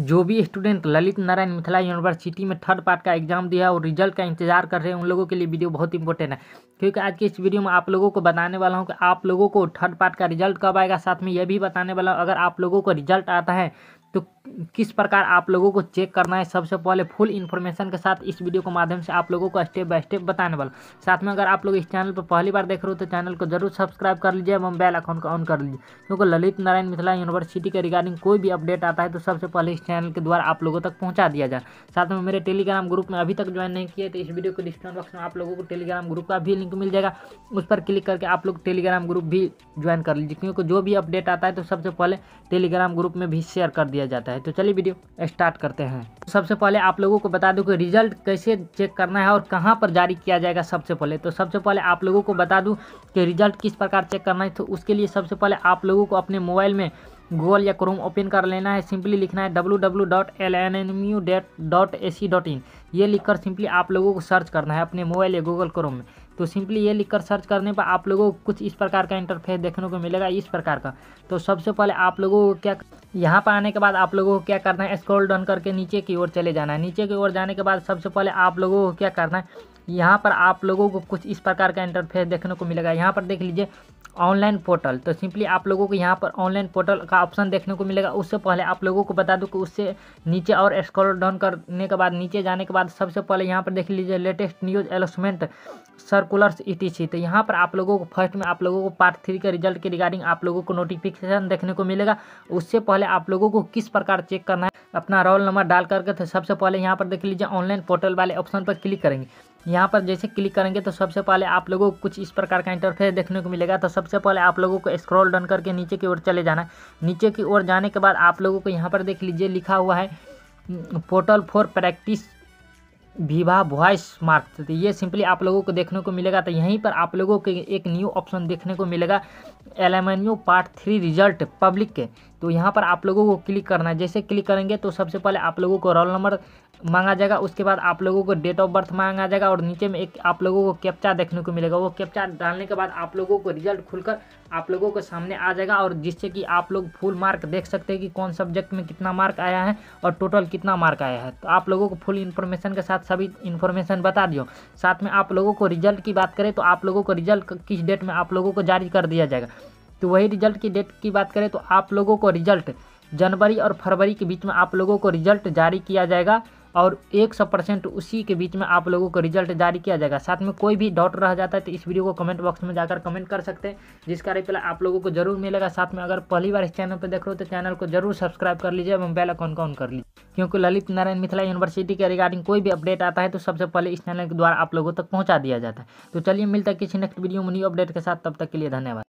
जो भी student Lalit Narayan Mithila university में थर्ड पार्ट का एग्जाम दिया और रिजल्ट का इंतजार कर रहे हैं उन लोगों के लिए वीडियो बहुत इंपॉर्टेंट है क्योंकि आज के इस वीडियो में आप लोगों को बताने वाला हूं कि आप लोगों को थर्ड पार्ट का रिजल्ट कब आएगा साथ में यह भी बताने वाला हूँ अगर आप लोगों को रिजल्ट आता है तो किस प्रकार आप लोगों को चेक करना है सबसे पहले फुल इन्फॉर्मेशन के साथ इस वीडियो के माध्यम से आप लोगों को स्टेप बाय स्टेप बताने वाला साथ में अगर आप लोग इस चैनल पर पहली बार देख रहे हो तो चैनल को जरूर सब्सक्राइब कर लीजिए एवं बेल अकाउंट का ऑन कर लीजिए क्योंकि ललित नारायण मिथिला यूनिवर्सिटी के रिगार्डिंग कोई भी अपडेट आता है तो सबसे पहले इस चैनल के द्वारा आप लोगों तक पहुँचा दिया जाए साथ में मेरे टेलीग्राम ग्रुप में अभी तक ज्वाइन नहीं किए तो इस वीडियो के डिस्क्रिप्शन बॉक्स में आप लोगों को टेलीग्राम ग्रुप का भी लिंक मिल जाएगा उस पर क्लिक करके आप लोग टेलीग्राम ग्रुप भी ज्वाइन कर लीजिए क्योंकि जो भी अपडेट आता है तो सबसे पहले टेलीग्राम ग्रुप में भी शेयर कर दिया दिया जाता है तो चलिए वीडियो स्टार्ट करते हैं सबसे पहले आप लोगों को बता दूं कि रिजल्ट कैसे चेक करना है और कहां पर जारी किया जाएगा सबसे पहले तो सबसे पहले आप लोगों को बता दूं कि रिजल्ट किस प्रकार चेक करना है तो उसके लिए सबसे पहले आप लोगों को अपने मोबाइल में गूगल या क्रोम ओपन कर लेना है सिंपली लिखना है W W dot L N N U dot A C dot in ये लिखकर सिंपली आप लोगों को सर्च करना है अपने मोबाइल या गूगल क्रोम में तो सिंपली ये लिखकर सर्च करने पर आप लोगों को कुछ इस प्रकार का इंटरफेस देखने को मिलेगा इस प्रकार का तो सबसे पहले आप लोगों को क्या यहाँ पर आने के बाद आप लोगों को क्या करना है स्क्रॉल डाउन करके नीचे की ओर चले जाना है नीचे की ओर जाने के बाद सबसे पहले आप लोगों को क्या करना है यहाँ पर आप लोगों को कुछ इस प्रकार का इंटरफेस देखने को मिलेगा यहाँ पर देख लीजिए ऑनलाइन पोर्टल तो सिंपली आप लोगों को यहाँ पर ऑनलाइन पोर्टल का ऑप्शन देखने को मिलेगा उससे पहले आप लोगों को बता दूँ कि उससे नीचे और स्क्रॉल डाउन करने के बाद नीचे जाने के बाद सबसे पहले यहाँ पर देख लीजिए लेटेस्ट न्यूज़ एलोसमेंट सर्कुलर्स ई तो यहाँ पर आप लोगों को फर्स्ट में आप लोगों को पार्ट थ्री के रिजल्ट के रिगार्डिंग आप लोगों को नोटिफिकेशन देखने को मिलेगा उससे पहले आप लोगों को किस प्रकार चेक करना है अपना रोल नंबर डाल करके तो सबसे पहले यहाँ पर देख लीजिए ऑनलाइन पोर्टल वाले ऑप्शन पर क्लिक करेंगे यहाँ पर जैसे क्लिक करेंगे तो सबसे पहले आप लोगों को कुछ इस प्रकार का इंटरफेस देखने को मिलेगा तो सबसे पहले आप लोगों को स्क्रॉल डन करके नीचे की ओर चले जाना नीचे की ओर जाने के बाद आप लोगों को यहाँ पर देख लीजिए लिखा हुआ है portal for practice viva voce mark तो ये सिंपली आप लोगों को देखने को मिलेगा तो यहीं पर आप लोगों के एक न्यू ऑप्शन देखने को मिलेगा LNMU part three result public के तो यहाँ पर आप लोगों को क्लिक करना है जैसे क्लिक करेंगे तो सबसे पहले आप लोगों को रोल नंबर मांगा जाएगा उसके बाद आप लोगों को डेट ऑफ बर्थ मांगा जाएगा और नीचे में एक आप लोगों को कैप्चा देखने को मिलेगा वो कैप्चा डालने के बाद आप लोगों को रिजल्ट खुलकर आप लोगों के सामने आ जाएगा और जिससे कि आप लोग फुल मार्क देख सकते हैं कि कौन सब्जेक्ट में कितना मार्क आया है और टोटल कितना मार्क आया है तो आप लोगों को फुल इन्फॉर्मेशन के साथ सभी इन्फॉर्मेशन बता दियो साथ में आप लोगों को रिजल्ट की बात करें तो आप लोगों को रिजल्ट किस डेट में आप लोगों को जारी कर दिया जाएगा तो वही रिजल्ट की डेट की बात करें तो आप लोगों को रिजल्ट जनवरी और फरवरी के बीच में आप लोगों को रिजल्ट जारी किया जाएगा और एक सौ परसेंट उसी के बीच में आप लोगों को रिजल्ट जारी किया जाएगा साथ में कोई भी डाउट रह जाता है तो इस वीडियो को कमेंट बॉक्स में जाकर कमेंट कर सकते हैं जिसका रिप्लाई आप लोगों को जरूर मिलेगा साथ में अगर पहली बार इस चैनल पर देख रहे हो तो चैनल को जरूर सब्सक्राइब कर लीजिए एवं बेल अकाउंट ऑन कर लीजिए क्योंकि ललित नारायण मिथिला यूनिवर्सिटी के रिगार्डिंग कोई भी अपडेट आता है तो सबसे पहले इस चैनल के द्वारा आप लोगों तक पहुँचा दिया जाता है तो चलिए मिलता है किसी नेक्स्ट वीडियो में न्यू अपडेट के साथ तब तक के लिए धन्यवाद